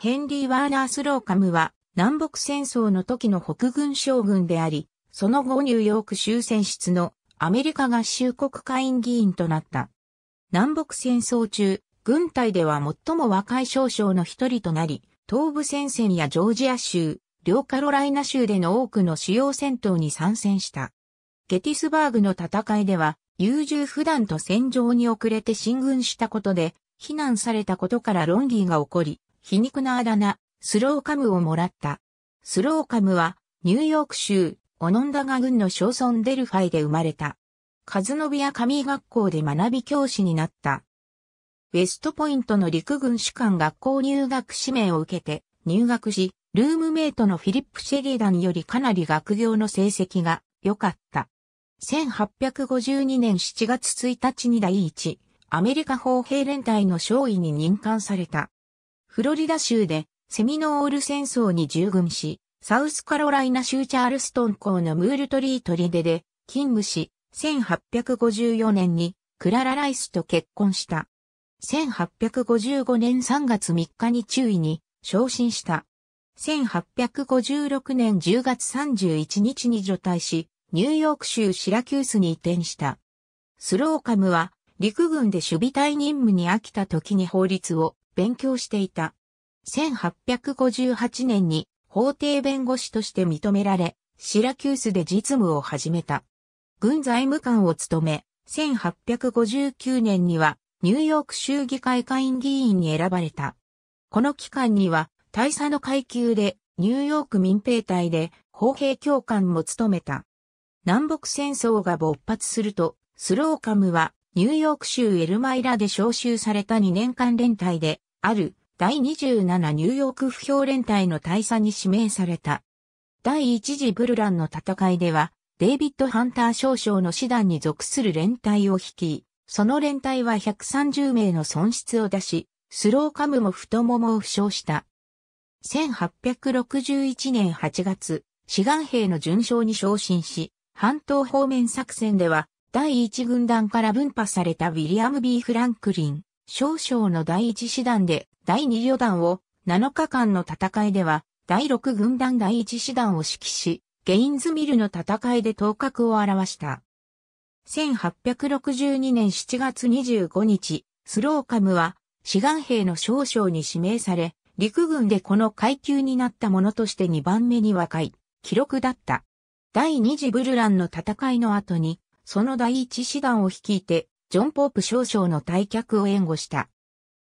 ヘンリー・ワーナース・ローカムは南北戦争の時の北軍将軍であり、その後ニューヨーク州選出のアメリカ合衆国会員議員となった。南北戦争中、軍隊では最も若い少将の一人となり、東部戦線やジョージア州、両カロライナ州での多くの主要戦闘に参戦した。ゲティスバーグの戦いでは、優柔不断と戦場に遅れて進軍したことで、非難されたことから論議が起こり、皮肉なあだ名、スローカムをもらった。スローカムは、ニューヨーク州、オノンダガ郡の小村デルファイで生まれた。カズノビア神学校で学び教師になった。ウェストポイントの陸軍士官学校入学指名を受けて入学し、ルームメイトのフィリップ・シェリダンよりかなり学業の成績が良かった。1852年7月1日に第1、アメリカ砲兵連隊の少尉に任官された。フロリダ州でセミノール戦争に従軍し、サウスカロライナ州チャールストン港のムールトリートリデで勤務し、1854年にクララ・ライスと結婚した。1855年3月3日に中尉に昇進した。1856年10月31日に除隊し、ニューヨーク州シラキュースに移転した。スローカムは陸軍で守備隊任務に飽きた時に法律を勉強していた。1858年に法廷弁護士として認められ、シラキュースで実務を始めた。軍財務官を務め、1859年にはニューヨーク州議会会員議員に選ばれた。この期間には大佐の階級でニューヨーク民兵隊で砲兵教官も務めた。南北戦争が勃発すると、スローカムはニューヨーク州エルマイラで招集された2年間連隊である第27ニューヨーク不評連隊の大佐に指名された。第一次ブルランの戦いでは、デイビッド・ハンター少将の師団に属する連隊を率い、その連隊は130名の損失を出し、スローカムも太ももを負傷した。1861年8月、志願兵の巡将に昇進し、半島方面作戦では、第一軍団から分派されたウィリアム・ B・ フランクリン、少将の第一師団で第二旅団を7日間の戦いでは第六軍団第一師団を指揮し、ゲインズミルの戦いで頭角を表した。1862年7月25日、スローカムは志願兵の少将に指名され、陸軍でこの階級になった者として2番目に若い記録だった。第二次ブルランの戦いの後に、その第一師団を率いてジョン・ポープ少将の退却を援護した。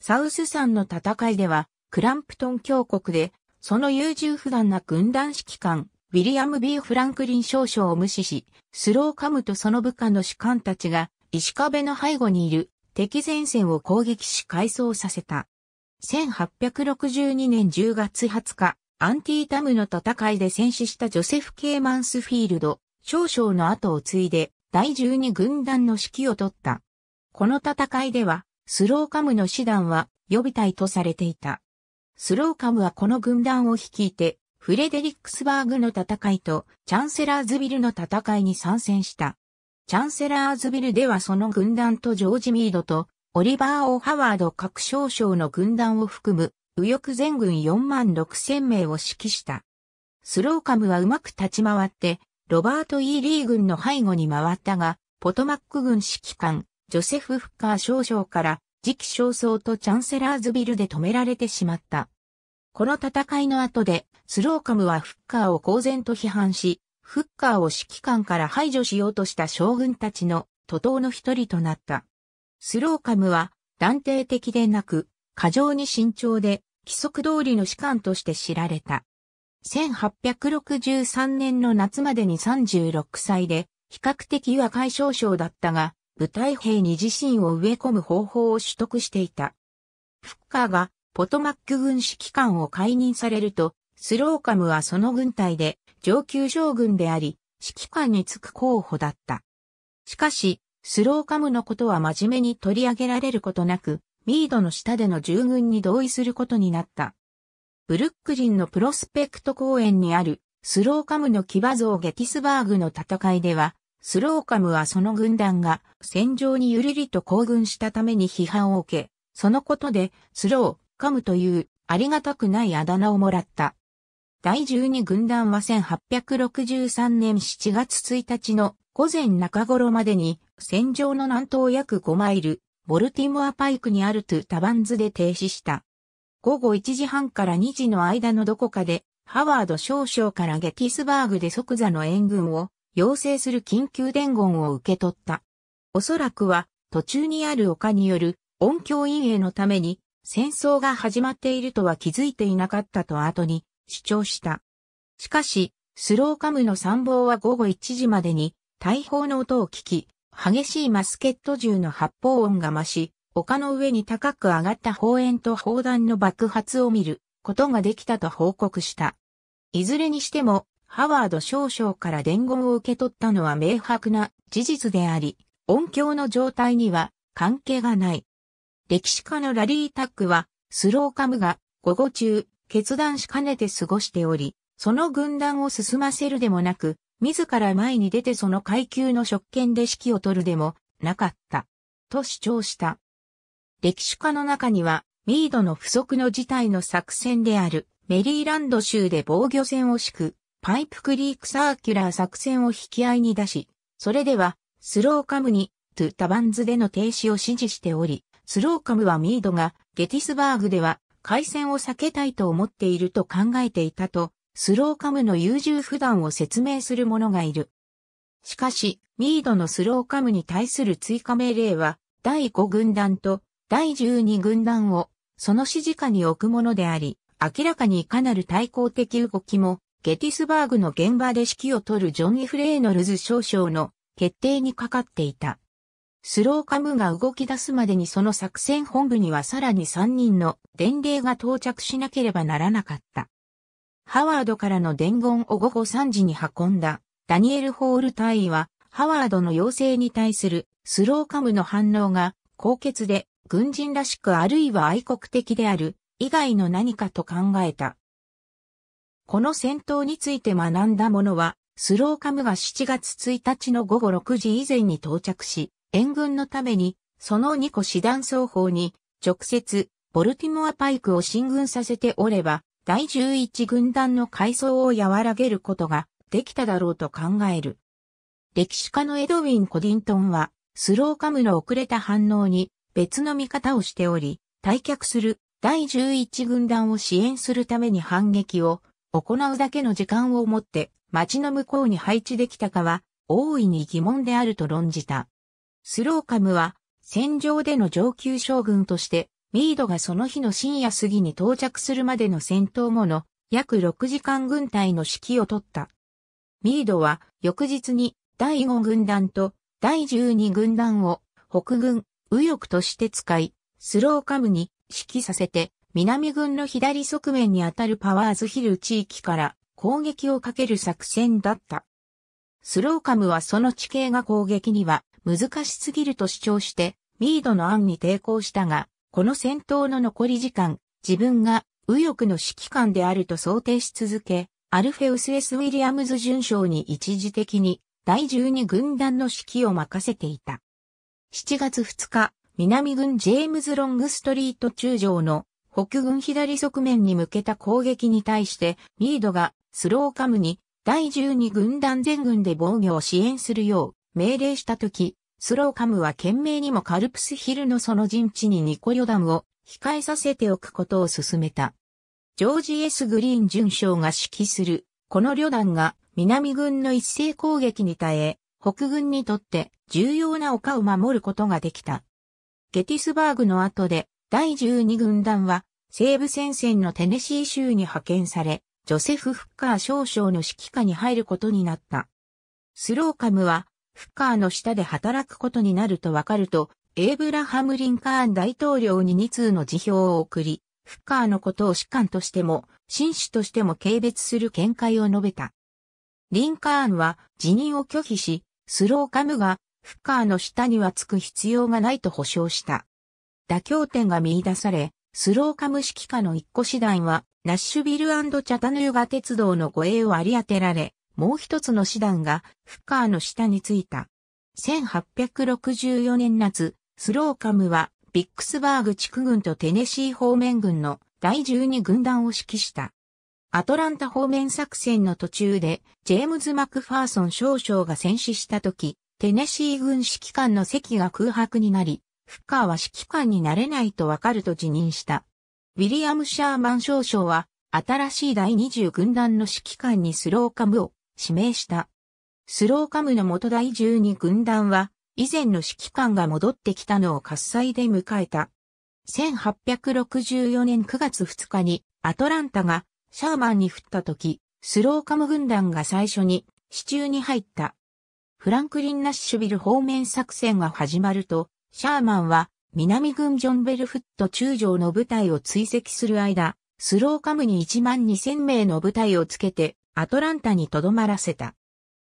サウス山の戦いでは、クランプトン峡谷で、その優柔不断な軍団指揮官、ウィリアム・ B・ フランクリン少将を無視し、スローカムとその部下の士官たちが、石壁の背後にいる敵前線を攻撃し改装させた。1862年10月20日、アンティータムの戦いで戦死したジョセフ・ケーマンスフィールド、少将の後を継いで、第12軍団の指揮を取った。この戦いでは、スローカムの師団は予備隊とされていた。スローカムはこの軍団を率いて、フレデリックスバーグの戦いとチャンセラーズビルの戦いに参戦した。チャンセラーズビルではその軍団とジョージ・ミードとオリバー・オ・ハワード各少将の軍団を含む右翼全軍4万6千名を指揮した。スローカムはうまく立ち回って、ロバート・イーリー軍の背後に回ったが、ポトマック軍指揮官、ジョセフ・フッカー少将から次期少将とチャンセラーズビルで止められてしまった。この戦いの後で、スローカムはフッカーを公然と批判し、フッカーを指揮官から排除しようとした将軍たちの徒党の一人となった。スローカムは断定的でなく、過剰に慎重で、規則通りの士官として知られた。1863年の夏までに36歳で、比較的若い少将だったが、部隊兵に自身を植え込む方法を取得していた。フッカーがポトマック軍指揮官を解任されると、スローカムはその軍隊で上級将軍であり、指揮官につく候補だった。しかし、スローカムのことは真面目に取り上げられることなく、ミードの下での従軍に同意することになった。ブルックリンのプロスペクト公園にあるスローカムの騎馬像ゲティスバーグの戦いでは、スローカムはその軍団が戦場にゆるりと行軍したために批判を受け、そのことでスローカムというありがたくないあだ名をもらった。第12軍団は1863年7月1日の午前中頃までに戦場の南東約5マイル、ボルティモアパイクにあるトゥタバンズで停止した。午後1時半から2時の間のどこかで、ハワード少将からゲティスバーグで即座の援軍を要請する緊急伝言を受け取った。おそらくは途中にある丘による音響陰影のために戦争が始まっているとは気づいていなかったと後に主張した。しかし、スローカムの参謀は午後1時までに大砲の音を聞き、激しいマスケット銃の発砲音が増し、丘の上に高く上がった砲炎と砲弾の爆発を見ることができたと報告した。いずれにしても、ハワード少将から伝言を受け取ったのは明白な事実であり、音響の状態には関係がない。歴史家のラリー・タックは、スローカムが午後中、決断しかねて過ごしており、その軍団を進ませるでもなく、自ら前に出てその階級の職権で指揮を取るでもなかった、と主張した。歴史家の中には、ミードの不足の事態の作戦であるメリーランド州で防御線を敷くパイプクリークサーキュラー作戦を引き合いに出し、それでは、スローカムに、トゥ・タバンズでの停止を指示しており、スローカムはミードが、ゲティスバーグでは、海戦を避けたいと思っていると考えていたと、スローカムの優柔不断を説明する者がいる。しかし、ミードのスローカムに対する追加命令は、第5軍団と第12軍団を、その指示下に置くものであり、明らかにいかなる対抗的動きもゲティスバーグの現場で指揮を取るジョン・イフレーノルズ少将の決定にかかっていた。スローカムが動き出すまでにその作戦本部にはさらに3人の伝令が到着しなければならなかった。ハワードからの伝言を午後3時に運んだダニエル・ホール隊員はハワードの要請に対するスローカムの反応が高潔で軍人らしくあるいは愛国的である以外の何かと考えた。この戦闘について学んだ者は、スローカムが7月1日の午後6時以前に到着し、援軍のために、その2個師団双方に、直接、ボルティモアパイクを進軍させておれば、第11軍団の階層を和らげることができただろうと考える。歴史家のエドウィン・コディントンは、スローカムの遅れた反応に別の見方をしており、退却する第11軍団を支援するために反撃を行うだけの時間をもって街の向こうに配置できたかは大いに疑問であると論じた。スローカムは戦場での上級将軍としてミードがその日の深夜過ぎに到着するまでの戦闘後の約6時間軍隊の指揮を取った。ミードは翌日に第5軍団と第12軍団を北軍右翼として使い、スローカムに指揮させて南軍の左側面にあたるパワーズヒル地域から攻撃をかける作戦だった。スローカムはその地形が攻撃には難しすぎると主張して、ミードの案に抵抗したが、この戦闘の残り時間、自分が右翼の指揮官であると想定し続け、アルフェウス・エス・ウィリアムズ准将に一時的に第12軍団の指揮を任せていた。7月2日、南軍ジェームズ・ロングストリート中将の北軍左側面に向けた攻撃に対して、ミードがスローカムに第12軍団全軍で防御を支援するよう命令したとき、スローカムは懸命にもカルプスヒルのその陣地にニコリョダムを控えさせておくことを進めた。ジョージ・エス・グリーン准将が指揮する、この旅団が南軍の一斉攻撃に耐え、北軍にとって重要な丘を守ることができた。ゲティスバーグの後で第12軍団は、西部戦線のテネシー州に派遣され、ジョセフ・フッカー少将の指揮下に入ることになった。スローカムは、フッカーの下で働くことになるとわかると、エイブラハム・リンカーン大統領に2通の辞表を送り、フッカーのことを士官としても、紳士としても軽蔑する見解を述べた。リンカーンは辞任を拒否し、スローカムがフッカーの下にはつく必要がないと保証した。妥協点が見出され、スローカム式化の一個師団は、ナッシュビルチャタヌーガ鉄道の護衛を割り当てられ、もう一つの師団がフッカーの下についた。1864年夏、スローカムはビックスバーグ地区軍とテネシー方面軍の第12軍団を指揮した。アトランタ方面作戦の途中で、ジェームズ・マクファーソン少将が戦死した時、テネシー軍指揮官の席が空白になり、フッカーは指揮官になれないとわかると辞任した。ウィリアム・シャーマン少将は、新しい第20軍団の指揮官にスローカムを指名した。スローカムの元第12軍団は、以前の指揮官が戻ってきたのを喝采で迎えた。1864年9月2日に、アトランタがシャーマンに降った時、スローカム軍団が最初に支柱に入った。フランクリン・ナッシュビル方面作戦が始まると、シャーマンは南軍ジョンベルフット中将の部隊を追跡する間、スローカムに1万2000名の部隊をつけてアトランタに留まらせた。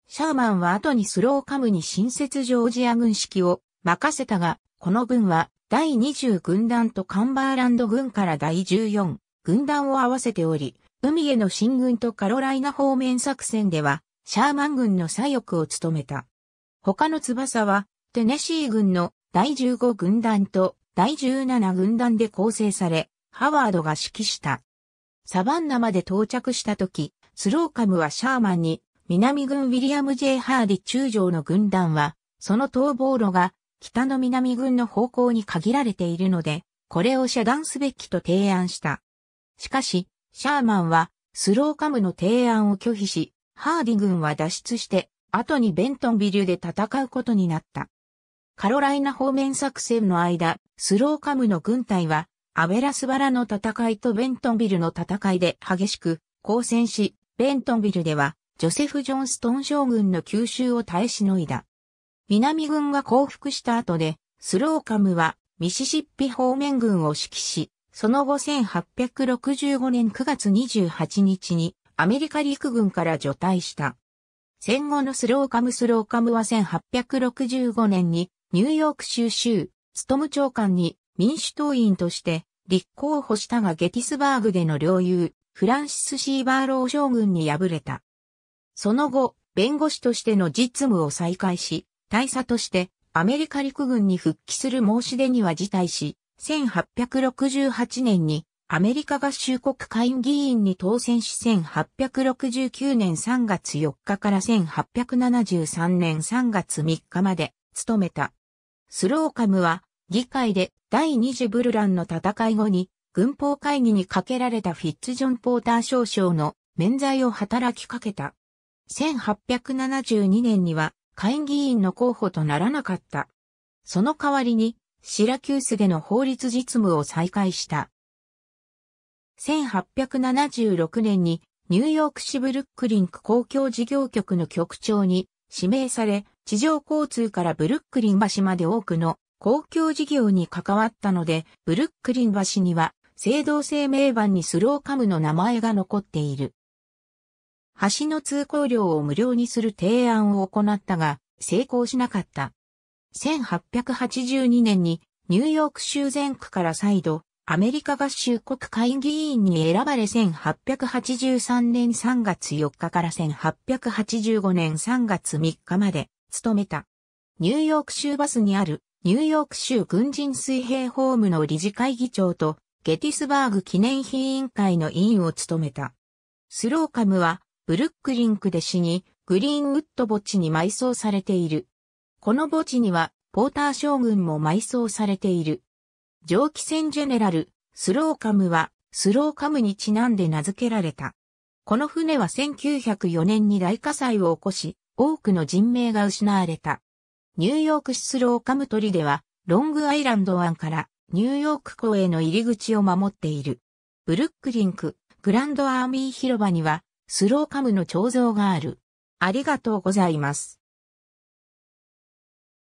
シャーマンは後にスローカムに新設ジョージア軍式を任せたが、この軍は第20軍団とカンバーランド軍から第14軍団を合わせており、海への進軍とカロライナ方面作戦では、シャーマン軍の左翼を務めた。他の翼は、テネシー軍の第15軍団と第17軍団で構成され、ハワードが指揮した。サバンナまで到着した時、スローカムはシャーマンに、南軍ウィリアム・ J・ ハーディ中将の軍団は、その逃亡路が北の南軍の方向に限られているので、これを遮断すべきと提案した。しかし、シャーマンはスローカムの提案を拒否し、ハーディ軍は脱出して、後にベントンビリーで戦うことになった。カロライナ方面作戦の間、スローカムの軍隊は、アベラスバラの戦いとベントンビルの戦いで激しく交戦し、ベントンビルでは、ジョセフ・ジョンストン将軍の吸収を耐えしのいだ。南軍が降伏した後で、スローカムはミシシッピ方面軍を指揮し、その後1865年9月28日にアメリカ陸軍から除隊した。戦後のスローカムスローカムは1865年にニューヨーク州州、ストム長官に民主党員として立候補したがゲティスバーグでの領有、フランシス・シーバーロー将軍に敗れた。その後、弁護士としての実務を再開し、大佐としてアメリカ陸軍に復帰する申し出には辞退し、1868年にアメリカ合衆国会議員に当選し1869年3月4日から1873年3月3日まで務めた。スローカムは、議会で第二次ブルランの戦い後に、軍法会議にかけられたフィッツジョン・ポーター少将の免罪を働きかけた。1872年には、会議員の候補とならなかった。その代わりに、シラキュースでの法律実務を再開した。1876年にニューヨーク市ブルックリンク公共事業局の局長に指名され、地上交通からブルックリン橋まで多くの公共事業に関わったので、ブルックリン橋には、青銅製名板にスローカムの名前が残っている。橋の通行料を無料にする提案を行ったが、成功しなかった。1882年にニューヨーク州全区から再度アメリカ合衆国会議員に選ばれ1883年3月4日から1885年3月3日まで務めた。ニューヨーク州バスにあるニューヨーク州軍人水平ホームの理事会議長とゲティスバーグ記念品委員会の委員を務めた。スローカムはブルックリンクで死にグリーンウッド墓地に埋葬されている。この墓地にはポーター将軍も埋葬されている。蒸気船ジェネラル、スローカムは、スローカムにちなんで名付けられた。この船は1904年に大火災を起こし、多くの人命が失われた。ニューヨーク市スローカムトリでは、ロングアイランド湾からニューヨーク港への入り口を守っている。ブルックリンク、グランドアーミー広場には、スローカムの彫像がある。ありがとうございます。